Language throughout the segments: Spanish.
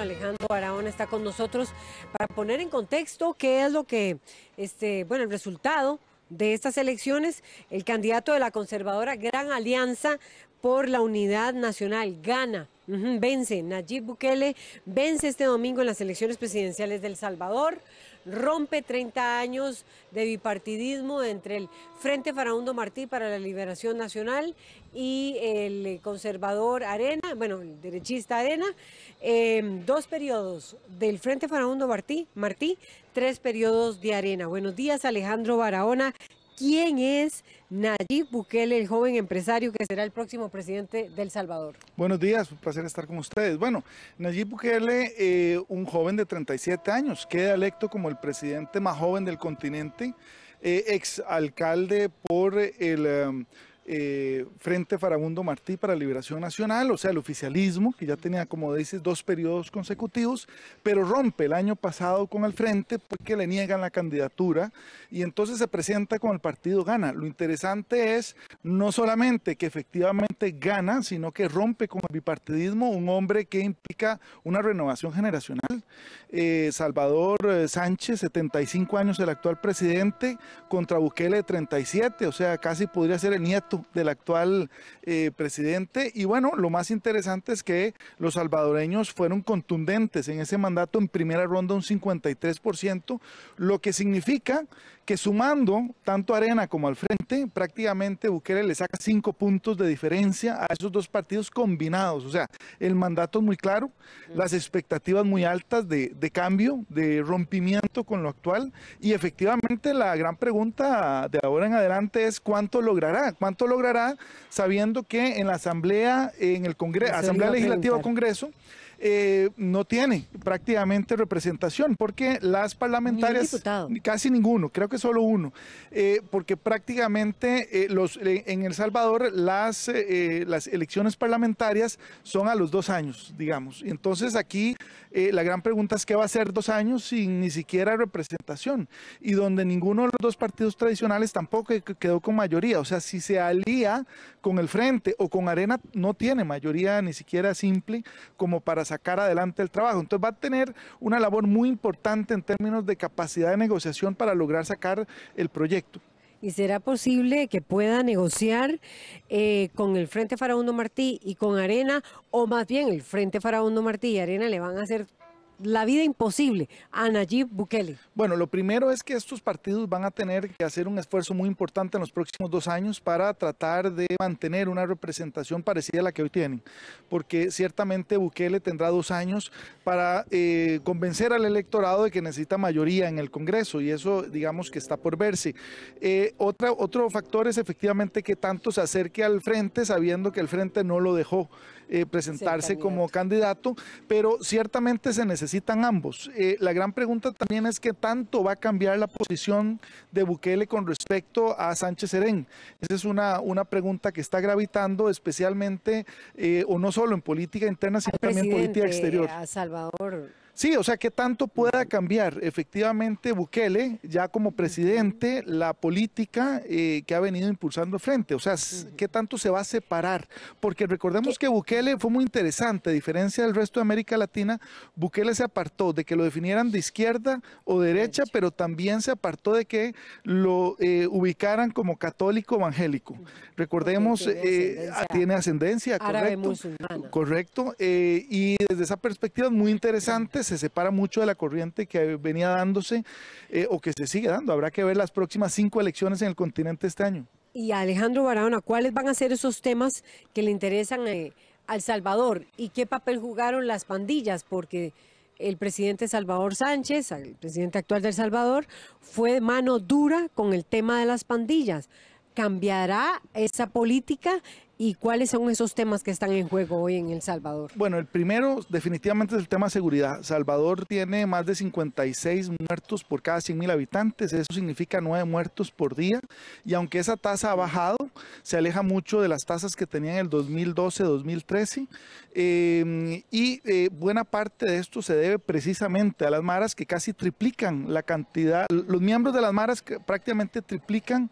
Alejandro Araón está con nosotros para poner en contexto qué es lo que, este, bueno, el resultado de estas elecciones, el candidato de la conservadora Gran Alianza por la Unidad Nacional gana, vence, Nayib Bukele vence este domingo en las elecciones presidenciales del El Salvador rompe 30 años de bipartidismo entre el Frente Faraundo Martí para la Liberación Nacional y el eh, conservador Arena, bueno, el derechista Arena, em, dos periodos del Frente Faraundo Martí, Martí, tres periodos de Arena. Buenos días, Alejandro Barahona, ¿Quién es Nayib Bukele, el joven empresario que será el próximo presidente del Salvador? Buenos días, un placer estar con ustedes. Bueno, Nayib Bukele, eh, un joven de 37 años, queda electo como el presidente más joven del continente, exalcalde eh, ex alcalde por el... Eh, eh, Frente Farabundo Martí para Liberación Nacional, o sea, el oficialismo, que ya tenía, como dices, dos periodos consecutivos, pero rompe el año pasado con el Frente porque pues, le niegan la candidatura y entonces se presenta con el partido Gana. Lo interesante es no solamente que efectivamente gana, sino que rompe con el bipartidismo, un hombre que implica una renovación generacional. Eh, Salvador eh, Sánchez, 75 años, el actual presidente, contra Bukele, 37, o sea, casi podría ser el nieto del actual eh, presidente. Y bueno, lo más interesante es que los salvadoreños fueron contundentes en ese mandato en primera ronda un 53%, lo que significa que sumando tanto Arena como al frente, prácticamente Bukele le saca cinco puntos de diferencia a esos dos partidos combinados. O sea, el mandato es muy claro, mm. las expectativas muy altas de, cambio, de rompimiento con lo actual. Y efectivamente la gran pregunta de ahora en adelante es cuánto logrará, cuánto logrará sabiendo que en la Asamblea, en el Congreso, Asamblea Legislativa Congreso, eh, no tiene prácticamente representación, porque las parlamentarias, casi ninguno, creo que solo uno, eh, porque prácticamente eh, los, en El Salvador las, las elecciones parlamentarias son a los dos años, digamos. Entonces aquí la gran pregunta es qué va a ser dos años sin ni siquiera representación y donde ninguno de los dos partidos tradicionales tampoco quedó con mayoría. O sea, si se alía con el Frente o con Arena, no tiene mayoría ni siquiera simple como para sacar adelante el trabajo. Entonces va a tener una labor muy importante en términos de capacidad de negociación para lograr sacar el proyecto. ¿Y será posible que pueda negociar eh, con el Frente Faraundo Martí y con Arena? O más bien, el Frente Faraundo Martí y Arena le van a hacer la vida imposible a Nayib Bukele? Bueno, lo primero es que estos partidos van a tener que hacer un esfuerzo muy importante en los próximos dos años para tratar de mantener una representación parecida a la que hoy tienen, porque ciertamente Bukele tendrá dos años para eh, convencer al electorado de que necesita mayoría en el Congreso y eso digamos que está por verse. Eh, otra, otro factor es efectivamente que tanto se acerque al frente sabiendo que el frente no lo dejó eh, presentarse como candidato, pero ciertamente se necesita necesitan ambos. Eh, la gran pregunta también es qué tanto va a cambiar la posición de Bukele con respecto a Sánchez Serén. Esa es una, una pregunta que está gravitando especialmente, eh, o no solo en política interna, sino también en política exterior. A Salvador Sí, o sea, ¿qué tanto pueda cambiar efectivamente Bukele ya como presidente la política eh, que ha venido impulsando frente? O sea, ¿qué tanto se va a separar? Porque recordemos que Bukele fue muy interesante, a diferencia del resto de América Latina, Bukele se apartó de que lo definieran de izquierda o derecha, pero también se apartó de que lo eh, ubicaran como católico evangélico. Recordemos, eh, ah, tiene, ascendencia tiene correcto. Eh, y desde esa perspectiva muy interesante se separa mucho de la corriente que venía dándose eh, o que se sigue dando. Habrá que ver las próximas cinco elecciones en el continente este año. Y Alejandro Barahona, ¿cuáles van a ser esos temas que le interesan eh, al Salvador y qué papel jugaron las pandillas? Porque el presidente Salvador Sánchez, el presidente actual del Salvador, fue de mano dura con el tema de las pandillas. ¿Cambiará esa política y cuáles son esos temas que están en juego hoy en El Salvador? Bueno, el primero definitivamente es el tema de seguridad. Salvador tiene más de 56 muertos por cada 100.000 habitantes, eso significa 9 muertos por día y aunque esa tasa ha bajado, se aleja mucho de las tasas que tenía en el 2012-2013 em, y eh, buena parte de esto se debe precisamente a las maras que casi triplican la cantidad, los miembros de las maras prácticamente triplican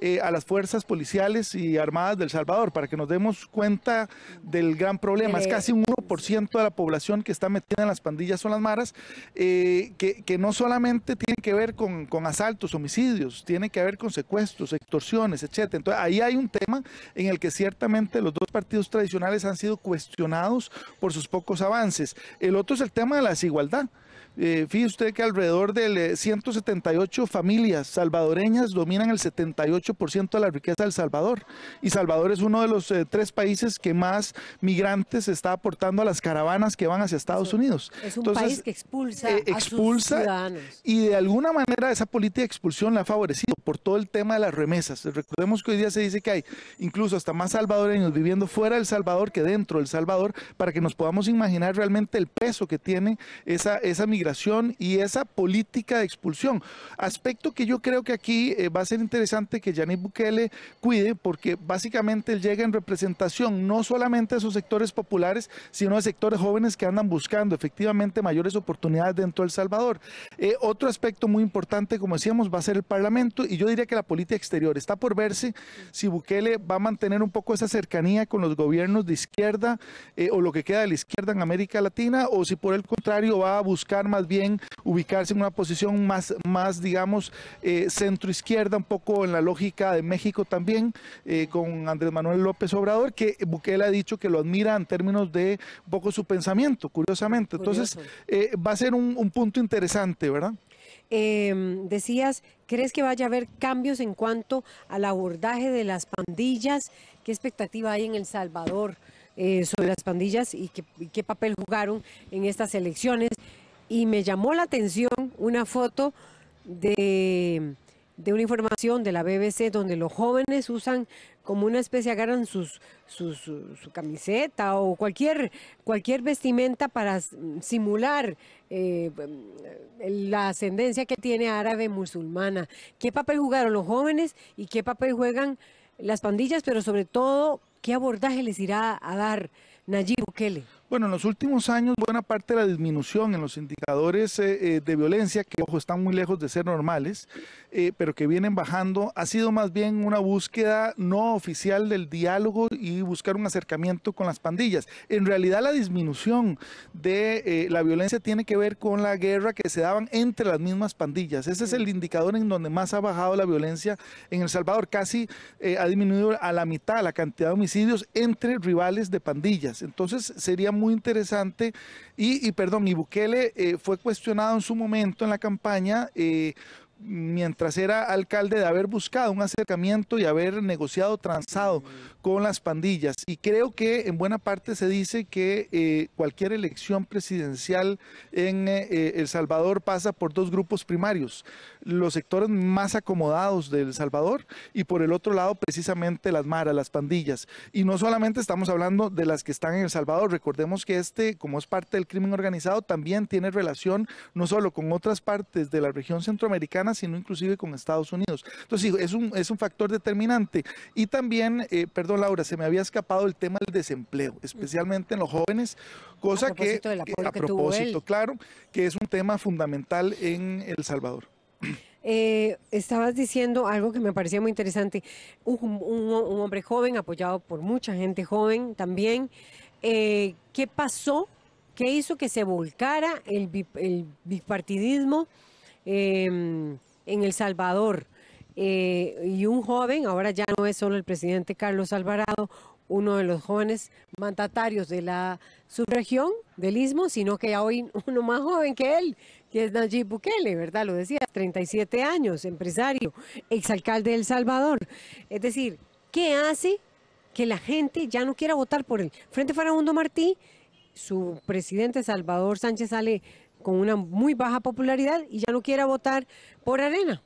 eh, a las fuerzas policiales y armadas del Salvador para que nos demos cuenta del gran problema. Es casi un 1% de la población que está metida en las pandillas o las maras, eh, que, no solamente tiene que ver con, con, asaltos, homicidios, tiene que ver con secuestros, extorsiones, etcétera. Entonces, ahí hay un tema en el que ciertamente los dos partidos tradicionales han sido cuestionados por sus pocos avances. El otro es el tema de la desigualdad. Eh, fíjese usted que alrededor de 178 eh, familias salvadoreñas dominan el 78% de la riqueza del Salvador. Y Salvador es uno de los eh, tres países que más migrantes está aportando a las caravanas que van hacia Estados Unidos. Es un país que expulsa, eh, a sus ciudadanos. Y de alguna manera esa política de expulsión la ha favorecido por todo el tema de las remesas. Recordemos que hoy día se dice que hay incluso hasta más salvadoreños viviendo fuera del Salvador que dentro del Salvador para que nos podamos imaginar realmente el peso que tiene esa, esa migración y esa política de expulsión. Aspecto que yo creo que aquí eh, va a ser interesante que Yanis Bukele cuide porque básicamente él llega en representación no solamente a esos sectores populares, sino a sectores jóvenes que andan buscando efectivamente mayores oportunidades dentro de El Salvador. Eh, otro aspecto muy importante, como decíamos, va a ser el Parlamento y yo diría que la política exterior. Está por verse si Bukele va a mantener un poco esa cercanía con los gobiernos de izquierda eh, o lo que queda de la izquierda en América Latina o si por el contrario va a buscar más bien ubicarse en una posición más, más digamos, eh, centro-izquierda, un poco en la lógica de México también, eh, con Andrés Manuel López Obrador, que Bukele ha dicho que lo admira en términos de un poco su pensamiento, curiosamente. Entonces, eh, va a ser un, punto interesante, ¿verdad? Em, decías, ¿crees que vaya a haber cambios en cuanto al abordaje de las pandillas? ¿Qué expectativa hay en El Salvador? sobre las pandillas y qué, qué, papel jugaron en estas elecciones y me llamó la atención una foto de, de una información de la BBC donde los jóvenes usan como una especie, agarran sus, su, camiseta o cualquier, cualquier vestimenta para simular eh, la ascendencia que tiene árabe musulmana. ¿Qué papel jugaron los jóvenes y qué papel juegan las pandillas? Pero sobre todo, ¿qué abordaje les irá a dar Nayib Bukele? Bueno, en los últimos años, buena parte de la disminución en los indicadores eh, eh, de violencia, que ojo, están muy lejos de ser normales, eh, pero que vienen bajando, ha sido más bien una búsqueda no oficial del diálogo y buscar un acercamiento con las pandillas. En realidad, la disminución de la violencia tiene que ver con la guerra que se daban entre las mismas pandillas. Ese es el indicador en donde más ha bajado la violencia en El Salvador. Casi ha disminuido a la mitad la cantidad de homicidios entre rivales de pandillas. Entonces, sería muy interesante. Y, perdón, ...mi Bukele eh, fue cuestionado en su momento en la campaña eh, mientras era alcalde de haber buscado un acercamiento y haber negociado, transado con las pandillas. Y creo que en buena parte se dice que eh, cualquier elección presidencial en eh, eh, El Salvador pasa por dos grupos primarios, los sectores más acomodados de El Salvador y por el otro lado precisamente las maras, las pandillas. Y no solamente estamos hablando de las que están en El Salvador, recordemos que este, como es parte del crimen organizado, también tiene relación no solo con otras partes de la región centroamericana, sino inclusive con Estados Unidos. Entonces, es un, es un factor determinante. Y también, eh, perdón Laura, se me había escapado el tema del desempleo, especialmente en los jóvenes, cosa que, a propósito, claro, que es un tema fundamental en El Salvador. Eh, estabas diciendo algo que me parecía muy interesante, un, hombre joven apoyado por mucha gente joven también. Eh, ¿Qué pasó? ¿Qué hizo que se volcara el, el bipartidismo? Em, en El Salvador. Eh, y un joven, ahora ya no es solo el presidente Carlos Alvarado, uno de los jóvenes mandatarios de la subregión del Istmo, sino que hoy uno más joven que él, que es Nayib Bukele, ¿verdad? Lo decía, 37 años, empresario, exalcalde de El Salvador. Es decir, ¿qué hace que la gente ya no quiera votar por él? Frente Farabundo Martí, su presidente Salvador Sánchez sale con una muy baja popularidad y ya no quiera votar por Arena.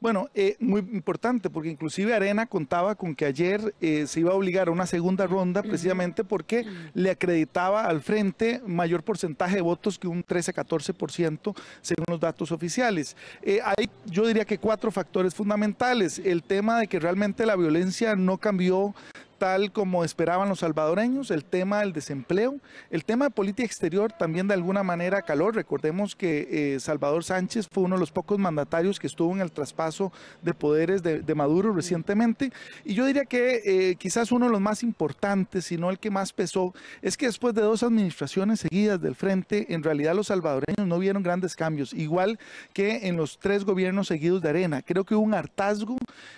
Bueno, eh, muy importante, porque inclusive Arena contaba con que ayer eh, se iba a obligar a una segunda ronda precisamente porque le acreditaba al frente mayor porcentaje de votos que un 13-14% según los datos oficiales. Eh, hay, yo diría que cuatro factores fundamentales. El tema de que realmente la violencia no cambió tal como esperaban los salvadoreños, el tema del desempleo, el tema de política exterior también de alguna manera calor Recordemos que eh, Salvador Sánchez fue uno de los pocos mandatarios que estuvo en el traspaso de poderes de, Maduro recientemente. Y yo diría que eh, quizás uno de los más importantes, si no el que más pesó, es que después de dos administraciones seguidas del frente, en realidad los salvadoreños no vieron grandes cambios, igual que en los tres gobiernos seguidos de Arena. Creo que hubo un hartazgo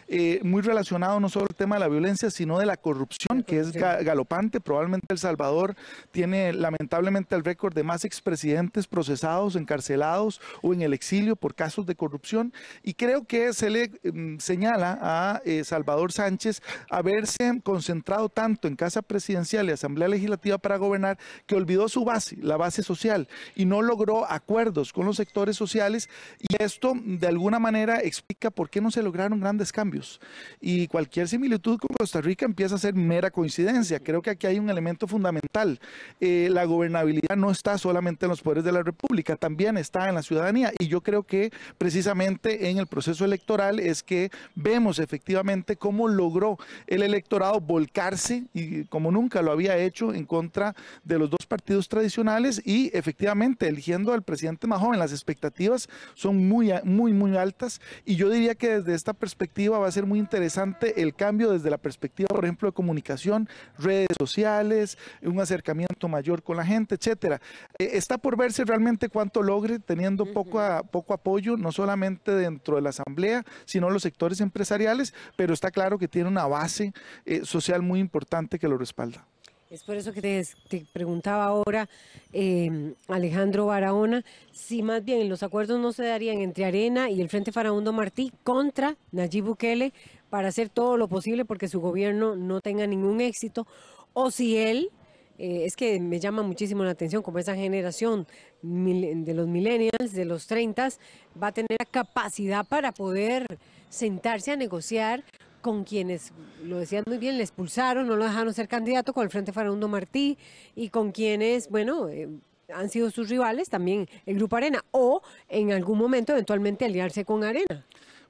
eh, muy relacionado no solo al tema de la violencia, sino de la corrupción corrupción que es galopante. Probablemente El Salvador tiene lamentablemente el récord de más expresidentes procesados, encarcelados o en el exilio por casos de corrupción. Y creo que se le mm, señala a eh, Salvador Sánchez haberse concentrado tanto en Casa Presidencial y Asamblea Legislativa para gobernar que olvidó su base, la base social, y no logró acuerdos con los sectores sociales. Y esto de alguna manera explica por qué no se lograron grandes cambios. Y cualquier similitud con Costa Rica empieza a ser mera coincidencia. Creo que aquí hay un elemento fundamental. Eh, la gobernabilidad no está solamente en los poderes de la República, también está en la ciudadanía. Y yo creo que precisamente en el proceso electoral es que vemos efectivamente cómo logró el electorado volcarse, y como nunca lo había hecho, en contra de los dos partidos tradicionales y efectivamente eligiendo al presidente más joven. Las expectativas son muy, muy, muy altas. Y yo diría que desde esta perspectiva va a ser muy interesante el cambio desde la perspectiva, por ejemplo, de comunicación, redes sociales, un acercamiento mayor con la gente, etcétera. Eh, está por verse realmente cuánto logre teniendo poco, poco apoyo, no solamente dentro de la Asamblea, sino los sectores empresariales, pero está claro que tiene una base eh, social muy importante que lo respalda. Es por eso que te, preguntaba ahora, em, Alejandro Barahona, si más bien los acuerdos no se darían entre Arena y el Frente Farabundo Martí contra Nayib Bukele para hacer todo lo posible porque su gobierno no tenga ningún éxito, o si él, eh, es que me llama muchísimo la atención como esa generación de los millennials, de los 30, va a tener la capacidad para poder sentarse a negociar con quienes, lo decían muy bien, le expulsaron, no lo dejaron ser candidato, con el Frente Farundo Martí, y con quienes, bueno, eh, han sido sus rivales, también el Grupo Arena, o en algún momento eventualmente aliarse con Arena.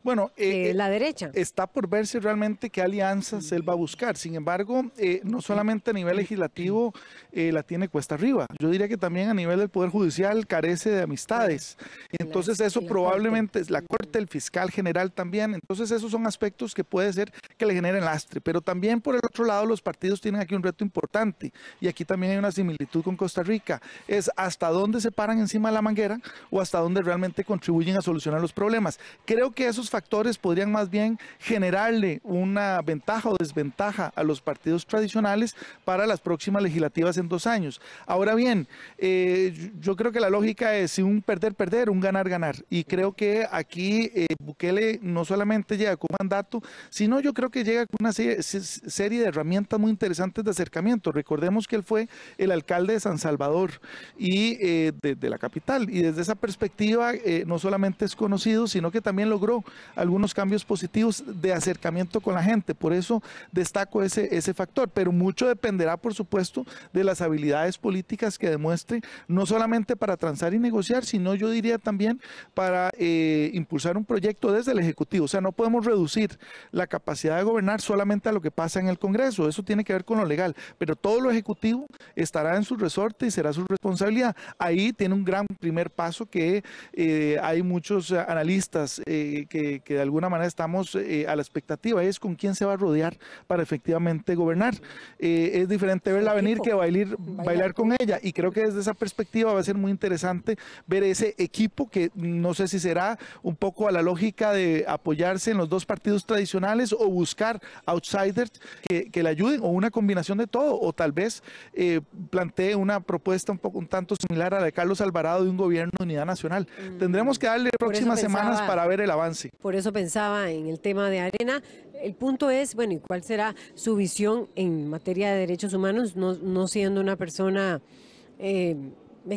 Bueno, eh, eh, la derecha. Está por ver si realmente qué alianzas él va a buscar. Sin embargo, eh, no solamente a nivel legislativo la tiene cuesta arriba. Yo diría que también a nivel del Poder Judicial carece de amistades. Entonces eso probablemente es la Corte, el fiscal general también. Entonces esos son aspectos que puede ser que le generen lastre. Pero también por el otro lado los partidos tienen aquí un reto importante. Y aquí también hay una similitud con Costa Rica. Es hasta dónde se paran encima de la manguera o hasta dónde realmente contribuyen a solucionar los problemas. Creo que esos factores podrían más bien generarle una ventaja o desventaja a los partidos tradicionales para las próximas legislativas en dos años. Ahora bien, eh, yo creo que la lógica es un perder, perder, un ganar, ganar. Y creo que aquí eh, Bukele no solamente llega con mandato, sino yo creo que llega con una serie, de herramientas muy interesantes de acercamiento. Recordemos que él fue el alcalde de San Salvador y eh, de, la capital. Y desde esa perspectiva, no solamente es conocido, sino que también logró algunos cambios positivos de acercamiento con la gente. Por eso destaco ese, ese factor, pero mucho dependerá, por supuesto, de las habilidades políticas que demuestre, no solamente para transar y negociar, sino yo diría también para eh, impulsar un proyecto desde el Ejecutivo. O sea, no podemos reducir la capacidad de gobernar solamente a lo que pasa en el Congreso. Eso tiene que ver con lo legal, pero todo lo ejecutivo estará en su resorte y será su responsabilidad. Ahí tiene un gran primer paso que eh, hay muchos analistas eh, que de alguna manera estamos eh, a la expectativa, es con quién se va a rodear para efectivamente gobernar. Eh, es diferente verla venir que bailar, bailar con ella y creo que desde esa perspectiva va a ser muy interesante ver ese equipo que no sé si será un poco a la lógica de apoyarse en los dos partidos tradicionales o buscar outsiders que, le ayuden o una combinación de todo o tal vez eh, plantee una propuesta un poco un tanto similar a la de Carlos Alvarado de un gobierno de unidad nacional. Mm. Tendremos que darle próximas semanas para ver el avance por eso pensaba en el tema de arena. El punto es, bueno, ¿y cuál será su visión en materia de derechos humanos, no, siendo una persona... Eh,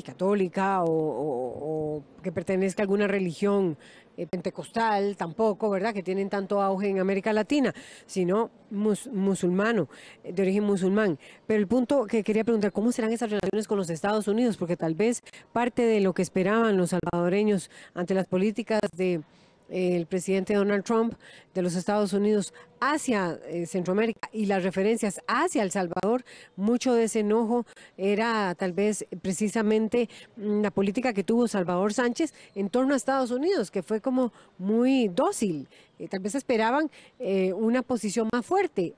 católica o, que pertenezca a alguna religión eh, pentecostal, tampoco, ¿verdad? Que tienen tanto auge en América Latina, sino musulmano, eh, de origen musulmán. Pero el punto que quería preguntar, ¿cómo serán esas relaciones con los Estados Unidos? Porque tal vez parte de lo que esperaban los salvadoreños ante las políticas de el presidente Donald Trump de los Estados Unidos hacia eh, Centroamérica y las referencias hacia El Salvador, mucho de ese enojo era tal vez precisamente mm, la política que tuvo Salvador Sánchez en torno a Estados Unidos, que fue como muy dócil. Eh, tal vez esperaban eh, una posición más fuerte.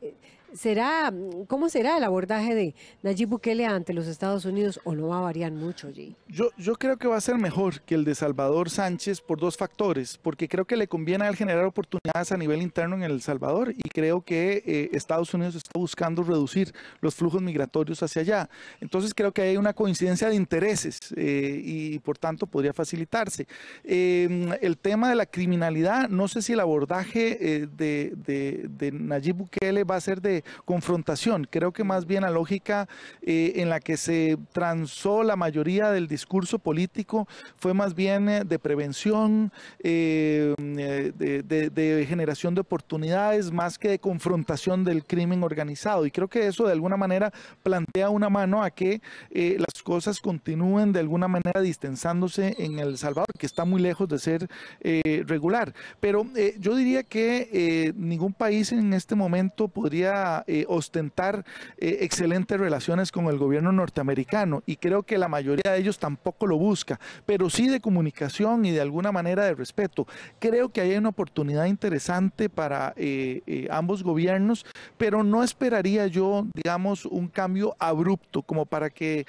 ¿Será, ¿Cómo será el abordaje de Nayib Bukele ante los Estados Unidos o no va a variar mucho allí? Yo, yo creo que va a ser mejor que el de Salvador Sánchez por dos factores, porque creo que le conviene al generar oportunidades a nivel interno en El Salvador y creo que eh, Estados Unidos está buscando reducir los flujos migratorios hacia allá. Entonces creo que hay una coincidencia de intereses eh, y por tanto podría facilitarse. Em, el tema de la criminalidad, no sé si el abordaje eh, de, de, de Nayib Bukele va a ser de confrontación. Creo que más bien la lógica eh, en la que se transó la mayoría del discurso político fue más bien eh, de prevención, eh, de, de, generación de oportunidades, más que de confrontación del crimen organizado. Y creo que eso de alguna manera plantea una mano a que las cosas continúen de alguna manera distensándose en El Salvador, que está muy lejos de ser regular. Pero yo diría que ningún país en este momento podría eh, ostentar eh, excelentes relaciones con el gobierno norteamericano y creo que la mayoría de ellos tampoco lo busca, pero sí de comunicación y de alguna manera de respeto. Creo que hay una oportunidad interesante para eh, ambos gobiernos, pero no esperaría yo, digamos, un cambio abrupto como para que,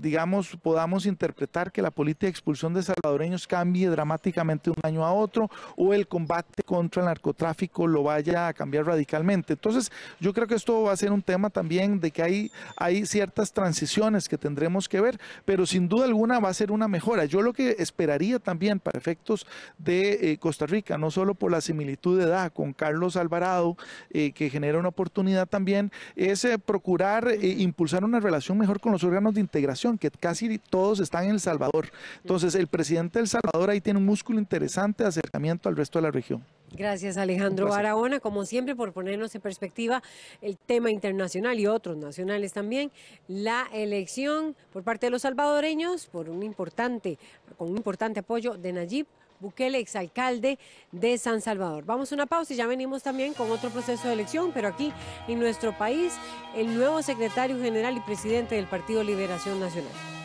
digamos, podamos interpretar que la política de expulsión de salvadoreños cambie dramáticamente de un año a otro o el combate contra el narcotráfico lo vaya a cambiar radicalmente. Entonces, yo creo que esto va a ser un tema también de que hay, ciertas transiciones que tendremos que ver, pero sin duda alguna va a ser una mejora. Yo lo que esperaría también para efectos de eh, Costa Rica, no solo por la similitud de edad con Carlos Alvarado, eh, que genera una oportunidad también, es eh, procurar impulsar una relación mejor con los órganos de integración, que casi todos están en El Salvador. Entonces, el presidente de El Salvador ahí tiene un músculo interesante de acercamiento al resto de la región. Gracias Alejandro Barahona, como siempre, por ponernos en perspectiva el tema internacional y otros nacionales también, la elección por parte de los salvadoreños por un importante, con un importante apoyo de Nayib Bukele, exalcalde de San Salvador. Vamos a una pausa y ya venimos también con otro proceso de elección, pero aquí en nuestro país, el nuevo secretario general y presidente del Partido Liberación Nacional.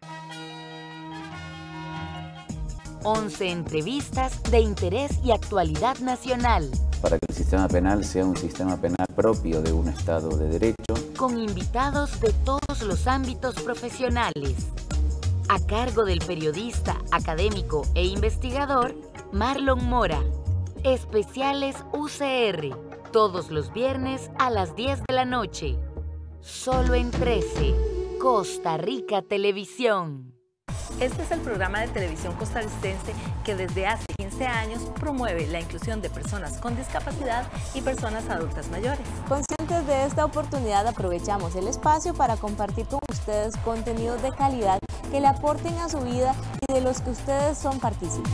11 entrevistas de interés y actualidad nacional. Para que el sistema penal sea un sistema penal propio de un Estado de Derecho. Con invitados de todos los ámbitos profesionales. A cargo del periodista, académico e investigador Marlon Mora. Especiales UCR. Todos los viernes a las 10 de la noche. Solo en 13. Costa Rica Televisión. Este es el programa de televisión costarricense que desde hace 15 años promueve la inclusión de personas con discapacidad y personas adultas mayores. Conscientes de esta oportunidad, aprovechamos el espacio para compartir con ustedes contenidos de calidad que le aporten a su vida y de los que ustedes son partícipes.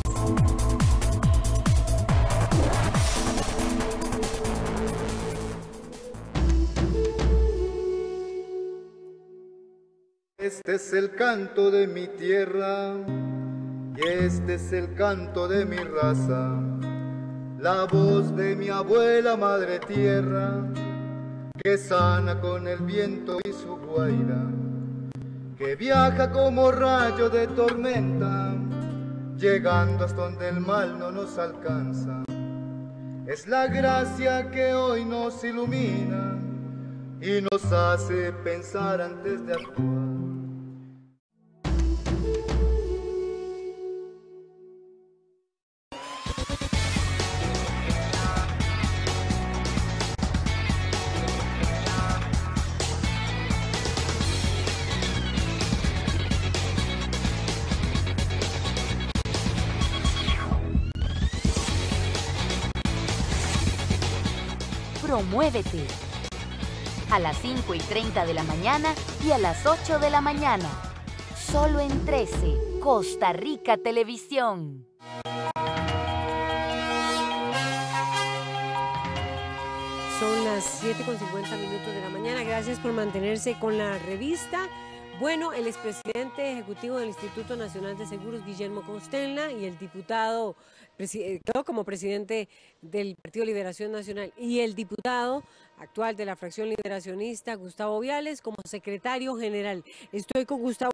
Este es el canto de mi tierra y este es el canto de mi raza. La voz de mi abuela madre tierra que sana con el viento y su guaira, que viaja como rayo de tormenta, llegando hasta donde el mal no nos alcanza. Es la gracia que hoy nos ilumina y nos hace pensar antes de actuar. muévete A las 5 y 30 de la mañana y a las 8 de la mañana. Solo en 13, Costa Rica Televisión. Son las 7 con 50 minutos de la mañana. Gracias por mantenerse con la revista. Bueno, el expresidente ejecutivo del Instituto Nacional de Seguros, Guillermo Constenla, y el diputado, eh, como presidente del Partido Liberación Nacional, y el diputado actual de la fracción liberacionista, Gustavo Viales, como secretario general. Estoy con Gustavo